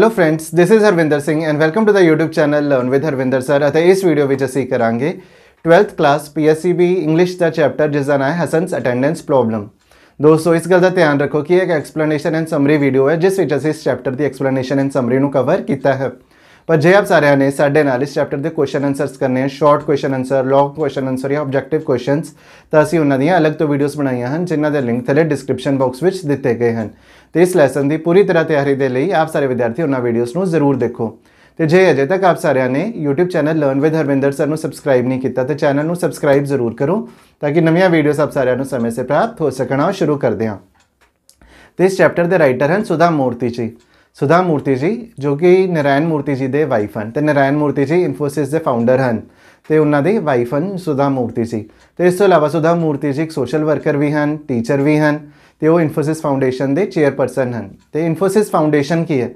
hello friends this is Harvinder Singh and welcome to the YouTube channel learn with Harvinder sir ਅਤੇ ਇਸ video ਵਿੱਚ ਅਸੀਂ ਕਰਾਂਗੇ 12th ਕਲਾਸ PSEB ਇੰਗਲਿਸ਼ ਦਾ ਚੈਪਟਰ ਜਿਸ ਦਾ ਨਾਮ ਹੈ ਹਸਨਸ ਅਟੈਂਡੈਂਸ ਪ੍ਰੋਬਲਮ ਦੋਸਤੋ ਇਸ ਗੱਲ ਦਾ ਧਿਆਨ ਰੱਖੋ ਕਿ ਇਹ ਇੱਕ ਐਕਸਪਲੇਨੇਸ਼ਨ ਐਂਡ ਸਮਰੀ ਵੀਡੀਓ ਹੈ ਜਿਸ ਵਿੱਚ ਅਸੀਂ ਇਸ ਚੈਪਟਰ ਦੀ ਐਕਸਪਲੇਨੇਸ਼ਨ ਐਂਡ ਸਮਰੀ ਨੂੰ ਕਵਰ ਕੀਤਾ ਹੈ ਪਰ ਜੇ ਆਪ ਸਾਰਿਆਂ ਨੇ ਸਾਡੇ ਨਾਲ ਇਸ ਚੈਪਟਰ ਦੇ ਕੁਐਸਚਨ ਆਨਸਰਸ ਕਰਨੇ ਆ short question answer long question answer ਜਾਂ ਆਬਜੈਕਟਿਵ ਕੁਐਸਚਨਸ ਤਾਂ ਅਸੀਂ ਉਹਨਾਂ ਦੀਆਂ ਅਲੱਗ ਤੋਂ ਵੀਡੀਓਜ਼ ਬਣਾਈਆਂ ਹਨ ਜਿਨ੍ਹਾਂ ਦੇ ਲਿੰਕ ਥੱਲੇ ਡਿਸਕ੍ਰਿਪਸ਼ਨ ਬਾਕਸ ਵਿੱਚ ਦਿੱਤੇ ਗਏ ਹਨ ਤੇ ਇਸ ਲੈਸਨ ਦੀ ਪੂਰੀ ਤਰ੍ਹਾਂ ਤਿਆਰੀ ਦੇ ਲਈ ਆਪ ਸਾਰੇ ਵਿਦਿਆਰਥੀ ਉਹਨਾਂ ਵੀਡੀਓਜ਼ ਨੂੰ ਜ਼ਰੂਰ ਦੇਖੋ ਤੇ ਜੇ ਅਜੇ ਤੱਕ ਆਪ ਸਾਰਿਆਂ ਨੇ YouTube channel learn with Harvinder sir ਨੂੰ ਸਬਸਕ੍ਰਾਈਬ ਨਹੀਂ ਕੀਤਾ ਤੇ ਚੈਨਲ ਨੂੰ ਸਬਸਕ੍ਰਾਈਬ ਜ਼ਰੂਰ ਕਰੋ ਤਾਂ ਕਿ ਨਵੀਆਂ ਵੀਡੀਓਜ਼ ਆਪ ਸਾਰਿਆਂ ਨੂੰ ਸਮੇਂ ਸਿਰ ਪ੍ਰਾਪਤ ਹੋ ਸਕਣਾ ਸ਼ੁਰੂ ਕਰਦੇ ਹਾਂ ਤੇ ਇਸ ਚੈਪਟਰ ਦੇ ਰਾਈਟਰ ਹਨ ਸੁਦਾ ਮੂਰਤੀ ਜੀ ਸੁਧਾ ਮੂਰਤੀ ਜੀ ਜੋ ਕਿ ਨਰਾਇਣ ਮੂਰਤੀ ਜੀ ਦੇ ਵਾਈਫ ਹਨ ਤੇ ਨਰਾਇਣ ਮੂਰਤੀ ਜੀ ਇਨਫੋਸਿਸ ਦੇ ਫਾਊਂਡਰ ਹਨ ਤੇ ਉਹਨਾਂ ਦੇ ਵਾਈਫ ਹਨ ਸੁਧਾ ਮੂਰਤੀ ਜੀ ਤੇ ਇਸ ਤੋਂ ਇਲਾਵਾ ਸੁਧਾ ਮੂਰਤੀ ਜੀ ਇੱਕ ਸੋਸ਼ਲ ਵਰਕਰ ਵੀ ਹਨ ਟੀਚਰ ਵੀ ਹਨ ਤੇ ਉਹ ਇਨਫੋਸਿਸ ਫਾਊਂਡੇਸ਼ਨ ਦੇ ਚੇਅਰਪਰਸਨ ਹਨ ਤੇ ਇਨਫੋਸਿਸ ਫਾਊਂਡੇਸ਼ਨ ਕੀ ਹੈ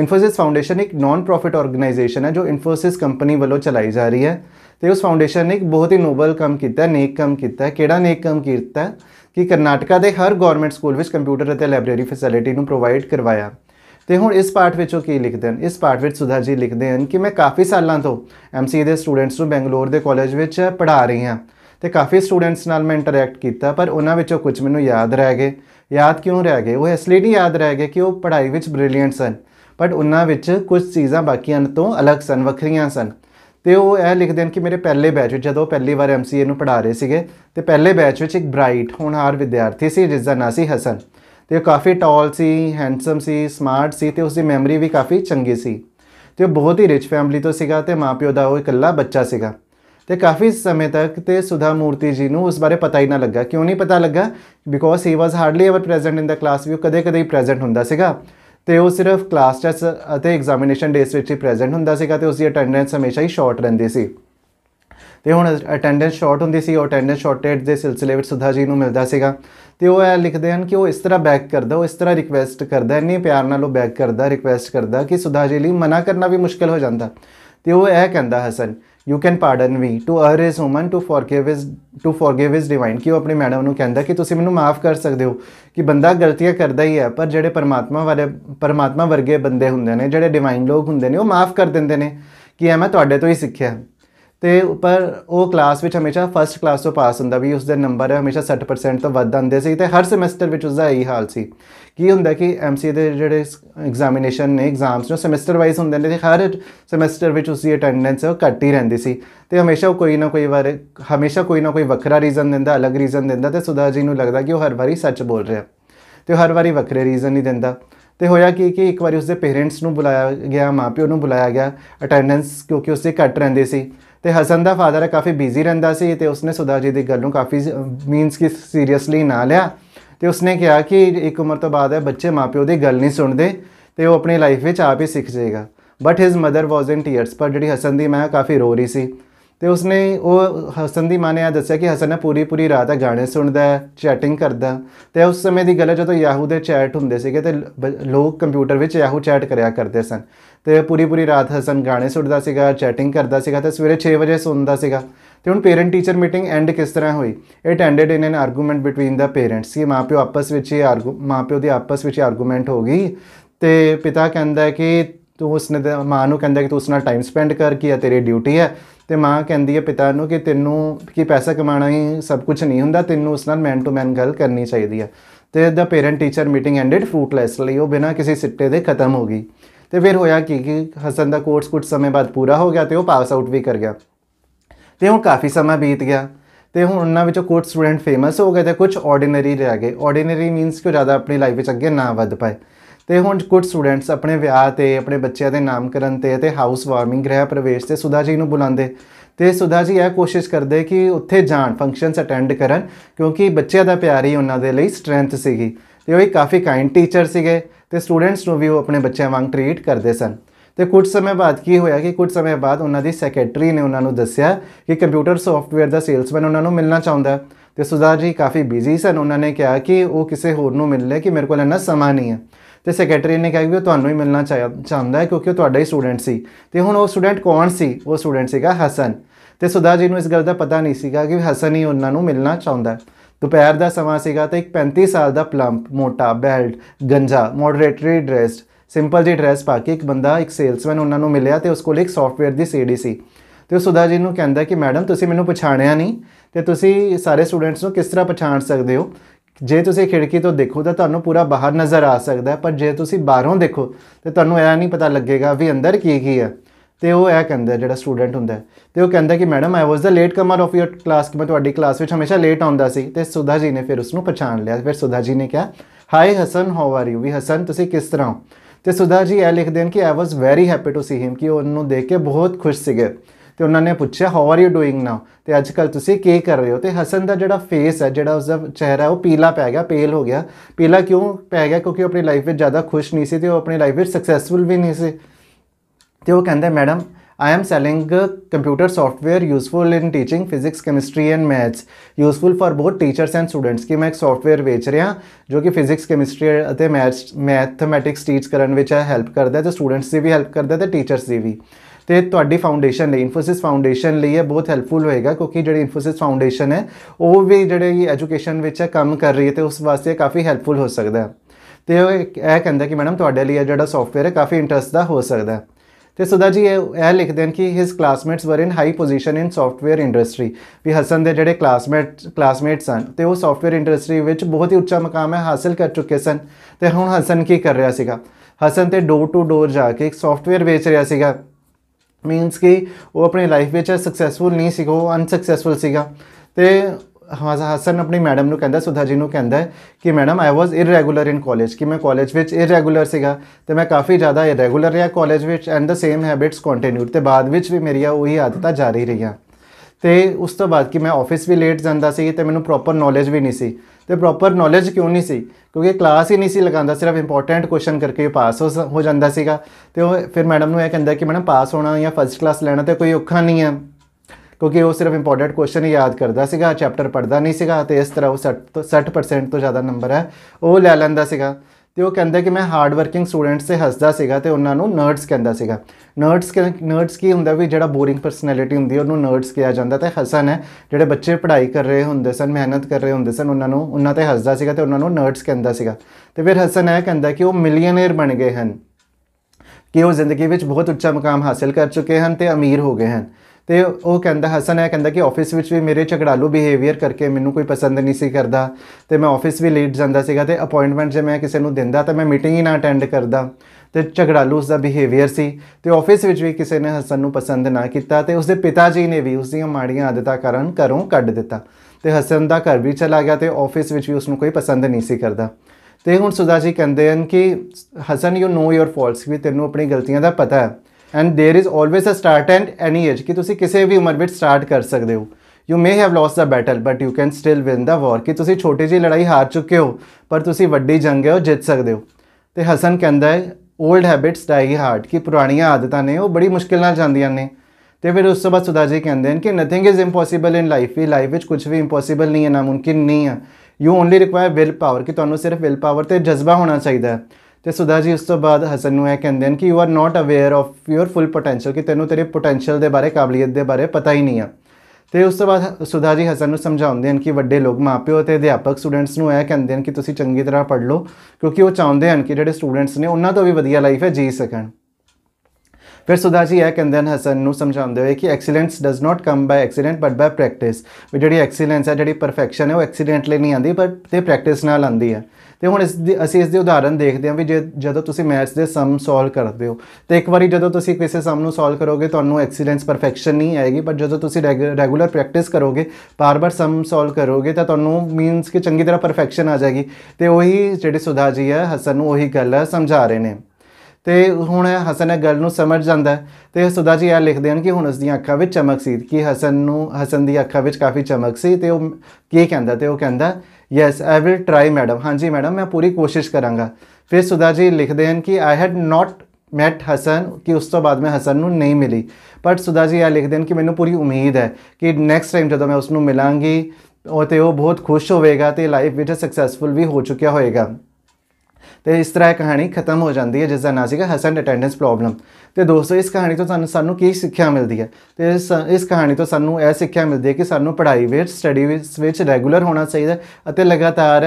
ਇਨਫੋਸਿਸ ਫਾਊਂਡੇਸ਼ਨ ਇੱਕ ਨਾਨ ਪ੍ਰੋਫਿਟ ਆਰਗੇਨਾਈਜੇਸ਼ਨ ਹੈ ਜੋ ਇਨਫੋਸਿਸ ਕੰਪਨੀ ਵੱਲੋਂ ਚਲਾਈ ਜਾ ਰਹੀ ਹੈ ਤੇ ਉਸ ਫਾਊਂਡੇਸ਼ਨ ਨੇ ਇੱਕ ਬਹੁਤ ਹੀ ਨੋਬਲ ਕੰਮ ਕੀਤਾ ਨੇਕ ਕੰਮ ਕੀਤਾ ਕਿਹੜਾ ਨੇਕ ਕੰਮ ਕੀਤਾ ਕਿ ਕਰਨਾਟਕਾ ਦੇ ਹਰ ਗਵਰਨਮੈਂਟ ਸਕੂਲ ਵਿੱਚ ਕੰਪਿਊਟਰ ਅਤੇ ਲਾਇਬ੍ਰੇਰੀ ਫੈਸਿਲਿਟੀ ਨੂੰ ਪ੍ਰੋਵਾਈਡ ਕਰਵਾਇਆ ਤੇ ਹੁਣ ਇਸ ਪਾਰਟ ਵਿੱਚ ਉਹ ਕੀ ਲਿਖਦੇ ਹਨ ਇਸ ਪਾਰਟ ਵਿੱਚ ਸੁਧਾ ਜੀ ਲਿਖਦੇ ਹਨ ਕਿ ਮੈਂ ਕਾਫੀ ਸਾਲਾਂ ਤੋਂ ਐਮਸੀਏ ਦੇ ਸਟੂਡੈਂਟਸ ਨੂੰ ਬੈਂਗਲੌਰ ਦੇ ਕਾਲਜ ਵਿੱਚ ਪੜ੍ਹਾ ਰਹੀ ਹਾਂ ਤੇ ਕਾਫੀ ਸਟੂਡੈਂਟਸ ਨਾਲ ਮੈਂ ਇੰਟਰੈਕਟ ਕੀਤਾ ਪਰ ਉਹਨਾਂ ਵਿੱਚੋਂ ਕੁਝ ਮੈਨੂੰ ਯਾਦ ਰਹਿ ਗਏ ਯਾਦ ਕਿਉਂ ਰਹਿ ਗਏ ਉਹ ਇਸ ਲਈ ਨਹੀਂ ਯਾਦ ਰਹਿ ਗਏ ਕਿ ਉਹ ਪੜ੍ਹਾਈ ਵਿੱਚ ਬ੍ਰਿਲੀਅੰਟ ਸਨ ਬਟ ਉਹਨਾਂ ਵਿੱਚ ਕੁਝ ਚੀਜ਼ਾਂ ਬਾਕੀਆਂ ਤੋਂ ਅਲੱਗ ਸਨ ਵੱਖਰੀਆਂ ਸਨ ਤੇ ਉਹ ਇਹ ਲਿਖਦੇ ਹਨ ਕਿ ਮੇਰੇ ਪਹਿਲੇ ਬੈਚ ਵਿੱਚ ਜਦੋਂ ਪਹਿਲੀ ਵਾਰ ਐਮਸੀਏ ਨੂੰ ਪੜ੍ਹਾ ਰਹੇ ਸੀਗੇ ਤੇ ਪਹਿਲੇ ਬੈਚ ਵਿੱਚ ਇੱਕ ਬ੍ਰਾਈਟ ਹੋਣਹਾਰ ਵਿਦਿਆਰਥੀ ਸੀ ਜਿਸ ਦਾ ਨਾਂ ਸੀ ਹਸਨ ਤੇ ਉਹ ਕਾਫੀ ਟਾਲ ਸੀ ਹੈਂਡਸਮ ਸੀ ਸਮਾਰਟ ਸੀ ਤੇ ਉਸ ਦੀ ਮੈਮਰੀ ਵੀ ਕਾਫੀ ਚੰਗੀ ਸੀ ਤੇ ਉਹ ਬਹੁਤ ਹੀ ਰਿਚ ਫੈਮਿਲੀ ਤੋਂ ਸੀਗਾ ਤੇ ਮਾਪਿਓ ਦਾ ਉਹ ਇਕੱਲਾ ਬੱਚਾ ਸੀਗਾ ਤੇ ਕਾਫੀ ਸਮੇਂ ਤੱਕ ਤੇ ਸੁਧਾ ਮੂਰਤੀ ਜੀ ਨੂੰ ਉਸ ਬਾਰੇ ਪਤਾ ਹੀ ਨਾ ਲੱਗਾ ਕਿਉਂ ਨਹੀਂ ਪਤਾ ਲੱਗਾ because he was hardly ever present in the class ਵੀ ਉਹ ਕਦੇ-ਕਦੇ ਹੀ ਪ੍ਰੈਜ਼ੈਂਟ ਹੁੰਦਾ ਸੀਗਾ ਤੇ ਉਹ ਸਿਰਫ ਕਲਾਸ ਟੈਸਟ ਅਤੇ ਐਗਜ਼ਾਮੀਨੇਸ਼ਨ ਡੇਸ ਵਿੱਚ ਹੀ ਪ੍ਰੈਜ਼ੈਂਟ ਹੁੰਦਾ ਸੀਗਾ ਤੇ ਉਸ ਦੀ ਅਟੈਂਡੈਂਸ ਹਮੇਸ਼ਾ ਹੀ ਸ਼ਾਰਟ ਰਹਿੰਦੀ ਸੀ ਤੇ ਹੁਣ ਅਟੈਂਡੈਂਸ ਸ਼ਾਰਟ ਹੁੰਦੀ ਸੀ ਉਹ ਅਟੈਂਡੈਂਸ ਸ਼ਾਰਟੇਜ ਦੇ ਸਿਲਸਿਲੇ ਵਿੱਚ ਸੁਧਾ ਜੀ ਨੂੰ ਮਿਲਦਾ ਸੀਗਾ ਤੇ ਉਹ ਇਹ ਲਿਖਦੇ ਹਨ ਕਿ ਉਹ ਇਸ ਤਰ੍ਹਾਂ ਬੈਕ ਕਰਦਾ ਉਹ ਇਸ ਤਰ੍ਹਾਂ ਰਿਕਵੈਸਟ ਕਰਦਾ ਇੰਨੇ ਪਿਆਰ ਨਾਲ ਉਹ ਬੈਕ ਕਰਦਾ ਰਿਕਵੈਸਟ ਕਰਦਾ ਕਿ ਸੁਧਾ ਜੀ ਲਈ ਮਨਾ ਕਰਨਾ ਵੀ ਮੁਸ਼ਕਲ ਹੋ ਜਾਂਦਾ ਤੇ ਉਹ ਇਹ ਕਹਿੰਦਾ Hasan you can pardon me to err is human to forgive is to forgive is divine ਕਿ ਉਹ ਆਪਣੀ ਮੈਡਮ ਨੂੰ ਕਹਿੰਦਾ ਕਿ ਤੁਸੀਂ ਮੈਨੂੰ ਮਾਫ ਕਰ ਸਕਦੇ ਹੋ ਕਿ ਬੰਦਾ ਗਲਤੀਆਂ ਕਰਦਾ ਹੀ ਹੈ ਪਰ ਜਿਹੜੇ ਪਰਮਾਤਮਾ ਵਾਲੇ ਪਰਮਾਤਮਾ ਵਰਗੇ ਬੰਦੇ ਹੁੰਦੇ ਨੇ ਜਿਹੜੇ ਡਿਵਾਈਨ ਲੋਕ ਹੁੰਦੇ ਨੇ ਉਹ ਮਾਫ ਕਰ ਦਿੰਦੇ ਨੇ ਕਿ ਇਹ ਮੈਂ ਤੁਹਾਡੇ ਤੋਂ ਹੀ ਸਿੱਖਿਆ ਤੇ ਪਰ ਉਹ ਕਲਾਸ ਵਿੱਚ ਹਮੇਸ਼ਾ ਫਰਸਟ ਕਲਾਸ ਤੋਂ ਪਾਸ ਹੁੰਦਾ ਵੀ ਉਸ ਦੇ ਨੰਬਰ ਹਮੇਸ਼ਾ 60% ਤੋਂ ਵੱਧ ਆਉਂਦੇ ਸੀ ਤੇ ਹਰ ਸੈਮੈਸਟਰ ਵਿੱਚ ਉਸ ਦਾ ਇਹੀ ਹਾਲ ਸੀ ਕੀ ਹੁੰਦਾ ਕਿ ਐਮਸੀਏ ਦੇ ਜਿਹੜੇ ਐਗਜ਼ਾਮੀਨੇਸ਼ਨ ਨੇ ਐਗਜ਼ਾਮਸ ਨੂੰ ਸੈਮੈਸਟਰ ਵਾਈਜ਼ ਹੁੰਦੇ ਨੇ ਤੇ ਹਰ ਸੈਮੈਸਟਰ ਵਿੱਚ ਉਸ ਦੀ ਅਟੈਂਡੈਂਸ ਘੱਟ ਹੀ ਰਹਿੰਦੀ ਸੀ ਤੇ ਹਮੇਸ਼ਾ ਉਹ ਕੋਈ ਨਾ ਕੋਈ ਵਾਰ ਹਮੇਸ਼ਾ ਕੋਈ ਨਾ ਕੋਈ ਵੱਖਰਾ ਰੀਜ਼ਨ ਦਿੰਦਾ ਅਲੱਗ ਰੀਜ਼ਨ ਦਿੰਦਾ ਤੇ ਸੁਦਾ ਜੀ ਨੂੰ ਲੱਗਦਾ ਕਿ ਉਹ ਹਰ ਵਾਰੀ ਸੱਚ ਬੋਲ ਰਿਹਾ ਤੇ ਹਰ ਵਾਰੀ ਵੱਖਰੇ ਰੀਜ਼ਨ ਹੀ ਦਿੰਦਾ ਤੇ ਹੋਇਆ ਕਿ ਕਿ ਇੱਕ ਵਾਰੀ ਉਸਦੇ ਪੇਰੈਂਟਸ ਨੂੰ ਬੁਲਾਇਆ ਗਿਆ ਮਾਪਿਓ ਨੂੰ ਬੁਲਾਇਆ ਗਿਆ ਅਟੈਂਡੈਂਸ ਕਿਉਂਕਿ ਉਸੇ ਘੱਟ ਰਹਿੰਦੇ ਸੀ ਤੇ ਹਸਨ ਦਾ ਫਾਦਰ ਕਾਫੀ ਬਿਜ਼ੀ ਰਹਿੰਦਾ ਸੀ ਤੇ ਉਸਨੇ ਸੁਦਾ ਜੀ ਦੀ ਗੱਲ ਨੂੰ ਕਾਫੀ ਮੀਨਸ ਕਿ ਸੀਰੀਅਸਲੀ ਨਾ ਲਿਆ ਤੇ ਉਸਨੇ ਕਿਹਾ ਕਿ ਇੱਕ ਉਮਰ ਤੋਂ ਬਾਅਦ ਹੈ ਬੱਚੇ ਮਾਪਿਓ ਦੀ ਗੱਲ ਨਹੀਂ ਸੁਣਦੇ ਤੇ ਉਹ ਆਪਣੀ ਲਾਈਫ ਵਿੱਚ ਆਪ ਹੀ ਸਿੱਖ ਜਾਏਗਾ but his mother was in tears ਪਰ ਜਿਹੜੀ ਹਸਨ ਦੀ ਮਾਂ ਕਾਫੀ ਰੋ ਰਹੀ ਸੀ ਤੇ ਉਸਨੇ ਉਹ ਹਸਨ ਦੀ ਮਾਂ ਨੇ ਆ ਦੱਸਿਆ ਕਿ ਹਸਨ ਨੇ ਪੂਰੀ ਪੂਰੀ ਰਾਤ ਗਾਣੇ ਸੁਣਦਾ ਹੈ ਚੈਟਿੰਗ ਕਰਦਾ ਤੇ ਉਸ ਸਮੇਂ ਦੀ ਗੱਲ ਹੈ ਜਦੋਂ ਯਾਹੂ ਦੇ ਚੈਟ ਹੁੰਦੇ ਸੀਗੇ ਤੇ ਲੋਕ ਕੰਪਿਊਟਰ ਵਿੱਚ ਯਾਹੂ ਚੈਟ ਕਰਿਆ ਕਰਦੇ ਸਨ ਤੇ ਪੂਰੀ ਪੂਰੀ ਰਾਤ ਹਸਨ ਗਾਣੇ ਸੁਣਦਾ ਸੀਗਾ ਚੈਟਿੰਗ ਕਰਦਾ ਸੀਗਾ ਤੇ ਸਵੇਰੇ 6 ਵਜੇ ਸੁਣਦਾ ਸੀਗਾ ਤੇ ਹੁਣ ਪੇਰੈਂਟ ਟੀਚਰ ਮੀਟਿੰਗ ਐਂਡ ਕਿਸ ਤਰ੍ਹਾਂ ਹੋਈ it ended in an argument between the parents ਕਿ ਮਾਪਿਓ ਆਪਸ ਵਿੱਚ ਹੀ ਆਰਗੂ ਮਾਪਿਓ ਦੀ ਆਪਸ ਵਿੱਚ ਆਰਗੂਮੈਂਟ ਹੋ ਗਈ ਤੇ ਪਿਤਾ ਕਹਿੰਦਾ ਹੈ ਕਿ ਤੂੰ ਉਸਨੇ ਮਾਂ ਨੂੰ ਕਹਿੰਦਾ ਕਿ ਤੂੰ ਉਸ ਨਾਲ ਟਾਈਮ ਸਪੈਂਡ ਕਰ ਕੀ ਆ ਤੇਰੀ ਡਿਊਟੀ ਹੈ ਤੇ ਮਾਂ ਕਹਿੰਦੀ ਹੈ ਪਿਤਾ ਨੂੰ ਕਿ ਤੈਨੂੰ ਕਿ ਪੈਸਾ ਕਮਾਣਾ ਹੀ ਸਭ ਕੁਝ ਨਹੀਂ ਹੁੰਦਾ ਤੈਨੂੰ ਉਸ ਨਾਲ ਮੈਨ ਟੂ ਮੈਨ ਗੱਲ ਕਰਨੀ ਚਾਹੀਦੀ ਹੈ ਤੇ the parent teacher meeting ended fruitlessly ਉਹ ਬਿਨਾਂ ਕਿਸੇ ਸਿੱਟੇ ਦੇ ਖਤਮ ਹੋ ਗਈ ਤੇ ਫਿਰ ਹੋਇਆ ਕਿ ਕਿ ਹਸਨ ਦਾ ਕੋਰਸ ਕੁਝ ਸਮੇਂ ਬਾਅਦ ਪੂਰਾ ਹੋ ਗਿਆ ਤੇ ਉਹ ਪਾਸ ਆਊਟ ਵੀ ਕਰ ਗਿਆ ਤੇ ਹੁਣ ਕਾਫੀ ਸਮਾਂ ਬੀਤ ਗਿਆ ਤੇ ਹੁਣ ਉਹਨਾਂ ਵਿੱਚੋਂ ਕੁਝ ਸਟੂਡੈਂਟ ਫੇਮਸ ਹੋ ਗਏ ਤੇ ਕੁਝ ਆਰਡੀਨਰੀ ਰਹਿ ਗਏ ਆਰਡੀਨਰੀ ਮੀਨਸ ਕਿ ਉਹ ਜ਼ਿਆਦਾ ਆਪਣੀ ਲਾਈਫ ਵਿੱਚ ਅੱਗੇ ਨਾ ਵੱਧ ਪਾਏ ਤੇ ਹੁਣ ਕੁਝ ਸਟੂਡੈਂਟਸ ਆਪਣੇ ਵਿਆਹ ਤੇ ਆਪਣੇ ਬੱਚਿਆਂ ਦੇ ਨਾਮਕਰਨ ਤੇ ਤੇ ਹਾਊਸ ਵਾਰਮਿੰਗ ਗ੍ਰਹਿ ਪ੍ਰਵੇਸ਼ ਤੇ ਸੁਧਾ ਜੀ ਨੂੰ ਬੁਲਾਉਂਦੇ ਤੇ ਸੁਧਾ ਜੀ ਇਹ ਕੋਸ਼ਿਸ਼ ਕਰਦੇ ਕਿ ਉੱਥੇ ਜਾਣ ਫੰਕਸ਼ਨਸ ਅਟੈਂਡ ਕਰਨ ਕਿਉਂਕਿ ਬੱਚਿਆਂ ਦਾ ਪਿਆਰ ਹੀ ਉਹਨਾਂ ਦੇ ਲਈ ਸਟਰੈਂਥ ਸੀਗੀ ਤੇ ਉਹ ਇੱਕ ਕਾਫੀ ਕਾਈਂਡ ਟੀਚਰ ਸੀਗੇ ਤੇ ਸਟੂਡੈਂਟਸ ਨੂੰ ਵੀ ਉਹ ਆਪਣੇ ਬੱਚਿਆਂ ਵਾਂਗ ਟ੍ਰੀਟ ਕਰਦੇ ਸਨ ਤੇ ਕੁਝ ਸਮੇਂ ਬਾਅਦ ਕੀ ਹੋਇਆ ਕਿ ਕੁਝ ਸਮੇਂ ਬਾਅਦ ਉਹਨਾਂ ਦੀ ਸੈਕਟਰੀ ਨੇ ਉਹਨਾਂ ਨੂੰ ਦੱਸਿਆ ਕਿ ਕੰਪਿਊਟਰ ਸੌਫਟਵੇਅਰ ਦਾ ਸੇਲਸਮੈਨ ਉਹਨਾਂ ਨੂੰ ਮਿਲਣਾ ਚਾਹੁੰਦਾ ਤੇ ਸੁਧਾ ਜੀ ਕਾਫੀ ਬਿਜ਼ੀ ਸਨ ਉਹਨਾਂ ਨੇ ਕਿਹਾ ਕਿ ਉਹ ਕਿਸੇ ਹੋਰ ਨੂੰ ਮਿਲ ਲੈ ਕਿ ਮੇਰੇ ਕੋਲ ਇੰਨਾ ਸਮਾਂ ਨਹੀਂ ਹੈ ਤੇ ਸੈਕਟਰੀ ਨੇ ਕਿਹਾ ਕਿ ਉਹ ਤੁਹਾਨੂੰ ਹੀ ਮਿਲਣਾ ਚਾਹੁੰਦਾ ਹੈ ਕਿਉਂਕਿ ਉਹ ਤੁਹਾਡਾ ਹੀ ਸਟੂਡੈਂਟ ਸੀ ਤੇ ਹੁਣ ਉਹ ਸਟੂਡੈਂਟ ਕੌਣ ਸੀ ਉਹ ਸਟੂਡੈਂਟ ਸੀਗਾ ਹਸਨ ਤੇ ਸੁਧਾ ਜੀ ਨੂੰ ਇਸ ਗੱਲ ਦਾ ਪਤਾ ਨਹੀਂ ਸੀਗਾ ਕਿ ਹਸਨ ਹੀ ਉਹਨਾਂ ਨੂੰ ਮਿਲਣਾ ਚਾਹੁੰਦਾ ਦੁਪਹਿਰ ਦਾ ਸਮਾਂ ਸੀਗਾ ਤਾਂ ਇੱਕ 35 ਸਾਲ ਦਾ ਪਲੰਪ ਮੋਟਾ ਬੈਲਟ ਗੰਜਾ ਮੋਡਰੇਟਰੀ ਡਰੈਸਡ ਸਿੰਪਲ ਜੀ ਡਰੈਸ ਪਾ ਕੇ ਇੱਕ ਬੰਦਾ ਇੱਕ ਸੇਲਸਮੈਨ ਉਹਨਾਂ ਨੂੰ ਮਿਲਿਆ ਤੇ ਉਸ ਕੋਲ ਇੱਕ ਸੌਫਟਵੇਅਰ ਦੀ ਸੀਡੀ ਸੀ ਤੇ ਉਹ ਸੁਦਾ ਜੀ ਨੂੰ ਕਹਿੰਦਾ ਕਿ ਮੈਡਮ ਤੁਸੀਂ ਮੈਨੂੰ ਪਛਾਣਿਆ ਨਹੀਂ ਤੇ ਤੁਸੀਂ ਸਾਰੇ ਸਟੂਡੈਂਟਸ ਨੂੰ ਕਿਸ ਤਰ੍ਹਾਂ ਪਛਾਣ ਸਕਦੇ ਹੋ ਜੇ ਤੁਸੀਂ ਖਿੜਕੀ ਤੋਂ ਦੇਖੋ ਤਾਂ ਤੁਹਾਨੂੰ ਪੂਰਾ ਬਾਹਰ ਨਜ਼ਰ ਆ ਸਕਦਾ ਪਰ ਜੇ ਤੁਸੀਂ ਬਾਹਰੋਂ ਦੇਖੋ ਤੇ ਤੁਹਾਨੂੰ ਇਹ ਨਹੀਂ ਪਤਾ ਲੱਗੇਗਾ ਵੀ ਅੰਦਰ ਕੀ ਕੀ ਹੈ ਤੇ ਉਹ ਇਹ ਕਹਿੰਦਾ ਜਿਹੜਾ ਸਟੂਡੈਂਟ ਹੁੰਦਾ ਤੇ ਉਹ ਕਹਿੰਦਾ ਕਿ madam I was the late comer of your class ਕਿ ਮੈਂ ਤੁਹਾਡੀ ਕਲਾਸ ਵਿੱਚ ਹਮੇਸ਼ਾ ਲੇਟ ਆਉਂਦਾ ਸੀ ਤੇ ਸੁਧਾ ਜੀ ਨੇ ਫਿਰ ਉਸ ਨੂੰ ਪਛਾਣ ਲਿਆ ਫਿਰ ਸੁਧਾ ਜੀ ਨੇ ਕਿਹਾ hi Hasan how are you ਵੀ ਹਸਨ ਤੁਸੀਂ ਕਿਸ ਤਰ੍ਹਾਂ ਹੋ ਤੇ ਸੁਧਾ ਜੀ ਇਹ ਲਿਖਦੇ ਹਨ ਕਿ I was very happy to see him ਕਿ ਉਹਨੂੰ ਦੇਖ ਕੇ ਬਹੁਤ ਖੁਸ਼ ਸੀਗੇ ਤੇ ਉਹਨਾਂ ਨੇ ਪੁੱਛਿਆ how are you doing now ਤੇ ਅੱਜ ਕੱਲ ਤੁਸੀਂ ਕੀ ਕਰ ਰਹੇ ਹੋ ਤੇ ਹਸਨ ਦਾ ਜਿਹੜਾ ਫੇਸ ਹੈ ਜਿਹੜਾ ਉਸ ਦਾ ਚਿਹਰਾ ਉਹ ਪੀਲਾ ਪੈ ਗਿਆ ਪੇਲ ਹੋ ਗਿਆ ਪੀਲਾ ਕਿਉਂ ਪੈ ਗਿਆ ਕਿਉਂਕਿ ਉਹ ਆਪਣੀ ਲਾਈਫ ਵਿੱਚ ਜ਼ਿਆਦਾ ਖੁਸ਼ ਨਹੀਂ ਸੀ ਤੇ ਉਹ ਆਪਣੀ ਲਾਈਫ ਵਿੱਚ ਸਕਸੈਸਫੁਲ ਵੀ ਨਹੀਂ ਸੀ ਤੇ ਉਹ ਕਹਿੰਦਾ madam I am selling computer software useful in teaching physics chemistry and maths useful for both teachers and students ਕਿ ਮੈਂ ਇੱਕ ਸੌਫਟਵੇਅਰ ਵੇਚ ਰਿਹਾ ਜੋ ਕਿ ਫਿਜ਼ਿਕਸ ਕੈਮਿਸਟਰੀ ਅਤੇ ਮੈਥਸ ਮੈਥਮੈਟਿਕਸ ਟੀਚ ਕਰਨ ਵਿੱਚ ਹੈਲਪ ਕਰਦਾ ਤੇ ਸਟੂਡੈਂਟਸ ਦੀ ਵੀ ਹੈਲਪ ਕਰਦਾ ਤੇ ਟੀਚਰਸ ਦੀ ਵੀ ਤੇ ਤੁਹਾਡੀ ਫਾਊਂਡੇਸ਼ਨ ਲਈ ਇਨਫੋਸਿਸ ਫਾਊਂਡੇਸ਼ਨ ਲਈ ਇਹ ਬਹੁਤ ਹੈਲਪਫੁਲ ਹੋਏਗਾ ਕਿਉਂਕਿ ਜਿਹੜੀ ਇਨਫੋਸਿਸ ਫਾਊਂਡੇਸ਼ਨ ਹੈ ਉਹ ਵੀ ਜਿਹੜੇ ਐਜੂਕੇਸ਼ਨ ਵਿੱਚ ਕੰਮ ਕਰ ਰਹੀ ਹੈ ਤੇ ਉਸ ਵਾਸਤੇ ਕਾਫੀ ਹੈਲਪਫੁਲ ਹੋ ਸਕਦਾ ਤੇ ਇਹ ਕਹਿੰਦਾ ਕਿ ਮੈਡਮ ਤੁਹਾਡੇ ਲਈ ਇਹ ਜਿਹੜਾ ਸੌਫਟਵੇਅਰ ਹੈ ਕਾਫੀ ਇੰਟਰਸਟ ਦਾ ਹੋ ਸਕਦਾ ਹੈ ਤੇ ਸੁਦਾ ਜੀ ਇਹ ਲਿਖਦੇ ਹਨ ਕਿ his classmates were in high position in software industry ਵੀ ਹਸਨ ਦੇ ਜਿਹੜੇ ਕਲਾਸਮੇਟ ਕਲਾਸਮੇਟਸ ਹਨ ਤੇ ਉਹ ਸੌਫਟਵੇਅਰ ਇੰਡਸਟਰੀ ਵਿੱਚ ਬਹੁਤ ਹੀ ਉੱਚਾ ਮਕਾਮ ਹੈ ਹਾਸਲ ਕਰ ਚੁੱਕੇ ਸਨ ਤੇ ਹੁਣ ਹਸਨ ਕੀ ਕਰ ਰਿਹਾ ਸੀਗਾ ਹਸਨ ਤੇ ਡੋਰ ਟੂ ਡੋਰ ਜਾ ਕੇ ਇੱਕ ਸੌਫਟਵੇਅਰ ਵੇਚ ਰਿਹਾ ਸੀਗਾ ਮੀਨਸ ਕਿ ਉਹ ਆਪਣੀ ਲਾਈਫ ਵਿੱਚ ਸਕਸੈਸਫੁਲ ਨਹੀਂ ਸੀਗਾ ਉਹ ਅਨਸਕਸੈਸਫੁਲ ਸੀਗਾ ਤੇ ਹਸਨ ਆਪਣੀ ਮੈਡਮ ਨੂੰ ਕਹਿੰਦਾ ਸੁਧਾ ਜੀ ਨੂੰ ਕਹਿੰਦਾ ਕਿ madam I was irregular in college ਕਿ ਮੈਂ ਕਾਲਜ ਵਿੱਚ ਇਰੈਗੂਲਰ ਸੀਗਾ ਤੇ ਮੈਂ ਕਾਫੀ ਜ਼ਿਆਦਾ ਇਰੈਗੂਲਰ ਰਿਹਾ ਕਾਲਜ ਵਿੱਚ and the same habits continued ਤੇ ਬਾਅਦ ਵਿੱਚ ਵੀ ਮੇਰੀਆਂ ਉਹੀ ਆਦਤਾਂ ਜਾਰੀ ਰਹੀਆਂ ਤੇ ਉਸ ਤੋਂ ਬਾਅਦ ਕਿ ਮੈਂ ਆਫਿਸ ਵੀ ਲੇਟ ਜਾਂਦਾ ਸੀ ਤੇ ਮੈਨੂੰ ਪ੍ਰੋਪਰ ਨੌਲੇਜ ਵੀ ਨਹੀਂ ਸੀ ਤੇ ਪ੍ਰੋਪਰ ਨੌਲੇਜ ਕਿਉਂ ਨਹੀਂ ਸੀ ਕਿਉਂਕਿ ਕਲਾਸ ਹੀ ਨਹੀਂ ਸੀ ਲਗਾਉਂਦਾ ਸਿਰਫ ਇੰਪੋਰਟੈਂਟ ਕੁਐਸਚਨ ਕਰਕੇ ਪਾਸ ਹੋ ਜਾਂਦਾ ਸੀਗਾ ਤੇ ਉਹ ਫਿਰ ਮੈਡਮ ਨੂੰ ਇਹ ਕਹਿੰਦਾ ਕਿ ਮੈਡਮ ਪਾਸ ਹੋਣਾ ਜਾਂ ਫਸਟ ਕਲਾਸ ਲੈਣਾ ਤੇ ਕੋਈ ਔਖਾ ਨਹੀਂ ਹੈ ਕਿਉਂਕਿ ਉਹ ਸਿਰਫ ਇੰਪੋਰਟੈਂਟ ਕੁਐਸਚਨ ਹੀ ਯਾਦ ਕਰਦਾ ਸੀਗਾ ਚੈਪਟਰ ਪੜਦਾ ਨਹੀਂ ਸੀਗਾ ਤੇ ਇਸ ਤਰ੍ਹਾਂ ਉਹ 60 ਤੋਂ 60% ਤੋਂ ਜ਼ਿਆਦਾ ਨੰਬਰ ਹੈ ਉਹ ਲੈ ਲੈਂਦਾ ਸੀਗਾ ਤੇ ਉਹ ਕਹਿੰਦਾ ਕਿ ਮੈਂ ਹਾਰਡ ਵਰਕਿੰਗ ਸਟੂਡੈਂਟਸ ਤੇ ਹੱਸਦਾ ਸੀਗਾ ਤੇ ਉਹਨਾਂ ਨੂੰ ਨਰਡਸ ਕਹਿੰਦਾ ਸੀਗਾ ਨਰਡਸ ਨਰਡਸ ਕੀ ਹੁੰਦਾ ਵੀ ਜਿਹੜਾ ਬੋਰਿੰਗ ਪਰਸਨੈਲਿਟੀ ਹੁੰਦੀ ਹੈ ਉਹਨੂੰ ਨਰਡਸ ਕਿਹਾ ਜਾਂਦਾ ਤੇ ਹਸਨ ਹੈ ਜਿਹੜੇ ਬੱਚੇ ਪੜ੍ਹਾਈ ਕਰ ਰਹੇ ਹੁੰਦੇ ਸਨ ਮਿਹਨਤ ਕਰ ਰਹੇ ਹੁੰਦੇ ਸਨ ਉਹਨਾਂ ਨੂੰ ਉਹਨਾਂ ਤੇ ਹੱਸਦਾ ਸੀਗਾ ਤੇ ਉਹਨਾਂ ਨੂੰ ਨਰਡਸ ਕਹਿੰਦਾ ਸੀਗਾ ਤੇ ਫਿਰ ਹਸਨ ਹੈ ਕਹਿੰਦਾ ਕਿ ਉਹ ਮਿਲੀਅਨੇਅਰ ਬਣ ਗਏ ਹਨ ਕਿ ਉਹ ਜ਼ਿੰਦਗੀ ਵਿੱਚ ਬਹੁਤ ਉੱਚਾ ਮਕਾਮ ਹਾਸਲ ਕਰ ਚੁੱਕੇ ਹਨ ਤੇ ਅਮੀਰ ਹੋ ਗਏ ਹਨ ਤੇ ਉਹ ਕਹਿੰਦਾ ਹਸਨ ਹੈ ਕਹਿੰਦਾ ਕਿ ਆਫਿਸ ਵਿੱਚ ਵੀ ਮੇਰੇ ਝਗੜਾਲੂ ਬਿਹੇਵੀਅਰ ਕਰਕੇ ਮੈਨੂੰ ਕੋਈ ਪਸੰਦ ਨਹੀਂ ਸੀ ਕਰਦਾ ਤੇ ਮੈਂ ਆਫਿਸ ਵੀ ਲੇਟ ਜਾਂਦਾ ਸੀਗਾ ਤੇ ਅਪਾਇੰਟਮੈਂਟ ਜੇ ਮੈਂ ਕਿਸੇ ਨੂੰ ਦਿੰਦਾ ਤਾਂ ਮੈਂ ਮੀਟਿੰਗ ਹੀ ਨਾ ਅਟੈਂਡ ਕਰਦਾ ਤੇ ਝਗੜਾਲੂ ਉਸ ਦਾ ਬਿਹੇਵੀਅਰ ਸੀ ਤੇ ਆਫਿਸ ਵਿੱਚ ਵੀ ਕਿਸੇ ਨੇ ਹਸਨ ਨੂੰ ਪਸੰਦ ਨਾ ਕੀਤਾ ਤੇ ਉਸਦੇ ਪਿਤਾ ਜੀ ਨੇ ਵੀ ਉਸ ਦੀਆਂ ਮਾੜੀਆਂ ਆਦਤਾਂ ਕਾਰਨ ਘਰੋਂ ਕੱਢ ਦਿੱਤਾ ਤੇ ਹਸਨ ਦਾ ਘਰ ਵੀ ਚਲਾ ਗਿਆ ਤੇ ਆਫਿਸ ਵਿੱਚ ਵੀ ਉਸ ਨੂੰ ਕੋਈ ਪਸੰਦ ਨਹੀਂ ਸੀ ਕਰਦਾ ਤੇ ਹੁਣ ਸੁਦਾ ਜੀ ਕਹਿੰਦੇ ਹਨ ਕਿ Hasan you know your faults ਵੀ ਤੈਨੂੰ ਆਪਣੀ ਗਲਤੀਆਂ ਦਾ ਪਤਾ ਹੈ and there is always a start and any age ਕਿ ਤੁਸੀਂ ਕਿਸੇ ਵੀ ਉਮਰ ਵਿੱਚ ਸਟਾਰਟ ਕਰ ਸਕਦੇ ਹੋ you may have lost the battle but you can still win the war ਕਿ ਤੁਸੀਂ ਛੋਟੀ ਜਿਹੀ ਲੜਾਈ ਹਾਰ ਚੁੱਕੇ ਹੋ ਪਰ ਤੁਸੀਂ ਵੱਡੀ ਜੰਗ ਹੈ ਉਹ ਜਿੱਤ ਸਕਦੇ ਹੋ ਤੇ ਹਸਨ ਕਹਿੰਦਾ ਹੈ 올ਡ ਹੈਬਿਟਸ ਡਾਈ ਹਾਰਟ ਕਿ ਪੁਰਾਣੀਆਂ ਆਦਤਾਂ ਨੇ ਉਹ ਬੜੀ ਮੁਸ਼ਕਿਲ ਨਾਲ ਜਾਂਦੀਆਂ ਨੇ ਤੇ ਫਿਰ ਉਸ ਤੋਂ ਬਾਅਦ ਸੁਦਾ ਜੀ ਕਹਿੰਦੇ ਨੇ ਕਿ nothing is impossible in life ਵੀ ਲਾਈਫ ਵਿੱਚ ਕੁਝ ਵੀ ਇੰਪੋਸੀਬਲ ਨਹੀਂ ਹੈ ਨਾ ਮੁਮਕਿਨ ਨਹੀਂ ਹੈ you only require will power ਕਿ ਤੁਹਾਨੂੰ ਸਿਰਫ ਵਿਲ ਪਾਵਰ ਤੇ ਜਜ਼ਬਾ ਹੋਣਾ ਚਾਹੀਦਾ ਹੈ ਤੇ ਸੁਦਾ ਜੀ ਉਸ ਤੋਂ ਬਾਅਦ ਹਸਨ ਨੂੰ ਇਹ ਕਹਿੰਦੇ ਨੇ ਕਿ you are not aware of your full potential ਕਿ ਤੈਨੂੰ ਤੇਰੇ ਪੋਟੈਂਸ਼ੀਅਲ ਦੇ ਬਾਰੇ ਕਾਬਲੀਅਤ ਦੇ ਬਾਰੇ ਪਤਾ ਹੀ ਨਹੀਂ ਆ ਤੇ ਉਸ ਤੋਂ ਬਾਅਦ ਸੁਦਾ ਜੀ ਹਸਨ ਨੂੰ ਸਮਝਾਉਂਦੇ ਹਨ ਕਿ ਵੱਡੇ ਲੋਕ ਮਾਪਿਓ ਤੇ ਅਧਿਆਪਕ ਸਟੂਡੈਂਟਸ ਨੂੰ ਇਹ ਕਹਿੰਦੇ ਹਨ ਕਿ ਤੁਸੀਂ ਚੰਗੀ ਤਰ੍ਹਾਂ ਪੜ੍ਹ ਲਓ ਕਿਉਂਕਿ ਉਹ ਚਾਹੁੰਦੇ ਹਨ ਕਿ ਜਿਹੜੇ ਸਟੂਡੈਂਟਸ ਨੇ ਉਹਨਾਂ ਤੋਂ ਵੀ ਵਧੀਆ ਲਾਈਫ ਹੈ ਜੀ ਸਕਣ ਫਿਰ ਸੁਦਾ ਜੀ ਇਹ ਕਹਿੰਦੇ ਹਨ ਹਸਨ ਨੂੰ ਸਮਝਾਉਂਦੇ ਹੋਏ ਕਿ excellence does not come by accident but by practice ਜਿਹੜੀ ਐਕਸੀਲੈਂਸ ਹੈ ਜਿਹੜੀ ਪਰਫੈਕਸ਼ਨ ਹੈ ਉਹ ਐਕਸੀਡੈਂਟਲੀ ਨਹੀਂ ਆਉਂਦੀ ਪਰ ਤੇ ਪ੍ਰੈਕਟਿਸ ਨਾਲ ਆਉਂਦੀ ਹੈ ਤੇ ਹੁਣ ਇਸ ਦੀ ਅਸੀਂ ਇਸ ਦੇ ਉਦਾਹਰਨ ਦੇਖਦੇ ਹਾਂ ਵੀ ਜੇ ਜਦੋਂ ਤੁਸੀਂ ਮੈਥਸ ਦੇ ਸਮ ਸੋਲਵ ਕਰਦੇ ਹੋ ਤੇ ਇੱਕ ਵਾਰੀ ਜਦੋਂ ਤੁਸੀਂ ਕਿਸੇ ਸਮ ਨੂੰ ਸੋਲਵ ਕਰੋਗੇ ਤੁਹਾਨੂੰ ਐਕਸੀਲੈਂਸ ਪਰਫੈਕਸ਼ਨ ਨਹੀਂ ਆਏਗੀ ਪਰ ਜਦੋਂ ਤੁਸੀਂ ਰੈਗੂਲਰ ਪ੍ਰੈਕਟਿਸ ਕਰੋਗੇ ਬਾਰ-ਬਾਰ ਸਮ ਸੋਲਵ ਕਰੋਗੇ ਤਾਂ ਤੁਹਾਨੂੰ ਮੀਨਸ ਕਿ ਚੰਗੀ ਤਰ੍ਹਾਂ ਪਰਫੈਕਸ਼ਨ ਆ ਜਾਏਗੀ ਤੇ ਉਹੀ ਜਿਹੜੇ ਸੁਧਾ ਜੀ ਹੈ ਹਸਨ ਨੂੰ ਉਹੀ ਗੱਲ ਸਮਝਾ ਰਹੇ ਨੇ ਤੇ ਹੁਣ ਹਸਨ ਇਹ ਗੱਲ ਨੂੰ ਸਮਝ ਜਾਂਦਾ ਤੇ ਸੁਦਾ ਜੀ ਇਹ ਲਿਖਦੇ ਹਨ ਕਿ ਹੁਣ ਉਸ ਦੀਆਂ ਅੱਖਾਂ ਵਿੱਚ ਚਮਕ ਸੀ ਕਿ ਹਸਨ ਨੂੰ ਹਸਨ ਦੀ ਅੱਖਾਂ ਵਿੱਚ ਕਾਫੀ ਚਮਕ ਸੀ ਤੇ ਉਹ ਕੀ ਕਹਿੰਦਾ ਤੇ ਉਹ ਕਹਿੰਦਾ yes I will try madam ਹਾਂਜੀ ਮੈਡਮ ਮੈਂ ਪੂਰੀ ਕੋਸ਼ਿਸ਼ ਕਰਾਂਗਾ ਫਿਰ ਸੁਦਾ ਜੀ ਲਿਖਦੇ ਹਨ ਕਿ I had not met Hasan ਕਿ ਉਸ ਤੋਂ ਬਾਅਦ ਮੈਂ ਹਸਨ ਨੂੰ ਨਹੀਂ ਮਿਲੀ ਪਰ ਸੁਦਾ ਜੀ ਇਹ ਲਿਖਦੇ ਹਨ ਕਿ ਮੈਨੂੰ ਪੂਰੀ ਉਮੀਦ ਹੈ ਕਿ ਨੈਕਸਟ ਟਾਈਮ ਜਦੋਂ ਮੈਂ ਉਸ ਨੂੰ ਮਿਲਾਂਗੀ ਉਹ ਤੇ ਉਹ ਬਹੁਤ ਖੁਸ਼ ਹੋਵੇਗਾ ਤੇ ਲਾਈਫ ਵਿੱਚ ਸਕਸੈਸਫੁਲ ਵੀ ਹੋ ਚੁੱਕਿਆ ਹੋਵੇਗਾ ਤੇ ਇਸ ਤਰ੍ਹਾਂ ਇਹ ਕਹਾਣੀ ਖਤਮ ਹੋ ਜਾਂਦੀ ਹੈ ਜਿਸ ਦਾ ਨਾਮ ਸੀਗਾ ਹਸਨ ਅਟੈਂਡੈਂਸ ਪ੍ਰੋਬਲਮ ਤੇ ਦੋਸਤੋ ਇਸ ਕਹਾਣੀ ਤੋਂ ਸਾਨੂੰ ਸਾਨੂੰ ਕੀ ਸਿੱਖਿਆ ਮਿਲਦੀ ਹੈ ਤੇ ਇਸ ਇਸ ਕਹਾਣੀ ਤੋਂ ਸਾਨੂੰ ਇਹ ਸਿੱਖਿਆ ਮਿਲਦੀ ਹੈ ਕਿ ਸਾਨੂੰ ਪੜ੍ਹਾਈ ਵਿੱਚ ਸਟੱਡੀ ਵਿੱਚ ਰੈਗੂਲਰ ਹੋਣਾ ਚਾਹੀਦਾ ਅਤੇ ਲਗਾਤਾਰ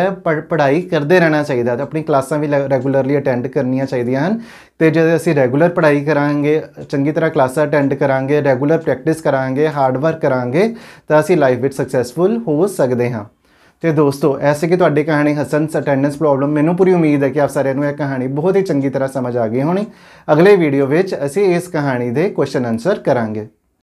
ਪੜ੍ਹਾਈ ਕਰਦੇ ਰਹਿਣਾ ਚਾਹੀਦਾ ਤੇ ਆਪਣੀ ਕਲਾਸਾਂ ਵੀ ਰੈਗੂਲਰਲੀ ਅਟੈਂਡ ਕਰਨੀਆਂ ਚਾਹੀਦੀਆਂ ਹਨ ਤੇ ਜੇ ਅਸੀਂ ਰੈਗੂਲਰ ਪੜ੍ਹਾਈ ਕਰਾਂਗੇ ਚੰਗੀ ਤਰ੍ਹਾਂ ਕਲਾਸਾਂ ਅਟੈਂਡ ਕਰਾਂਗੇ ਰੈਗੂਲਰ ਪ੍ਰੈਕਟਿਸ ਕਰਾਂਗੇ ਹਾਰਡ ਵਰਕ ਕਰਾਂਗੇ ਤਾਂ ਅਸੀਂ ਲਾਈਫ ਵਿੱਚ ਸਕਸੈਸਫੁਲ ਹੋ ਸਕਦੇ ਹਾਂ ਤੇ ਦੋਸਤੋ ਐਸੇ ਕਿ ਤੁਹਾਡੇ ਕਹਾਣੀ ਹਸਨਸ ਅਟੈਂਡੈਂਸ ਪ੍ਰੋਬਲਮ ਮੈਨੂੰ ਪੂਰੀ ਉਮੀਦ ਹੈ ਕਿ ਆਪ ਸਾਰਿਆਂ ਨੂੰ ਇਹ ਕਹਾਣੀ ਬਹੁਤ ਹੀ ਚੰਗੀ ਤਰ੍ਹਾਂ ਸਮਝ ਆ ਗਈ ਹੋਣੀ ਅਗਲੇ ਵੀਡੀਓ ਵਿੱਚ ਅਸੀਂ ਇਸ ਕਹਾਣੀ ਦੇ ਕੁਐਸਚਨ ਆਨਸਰ ਕਰਾਂਗੇ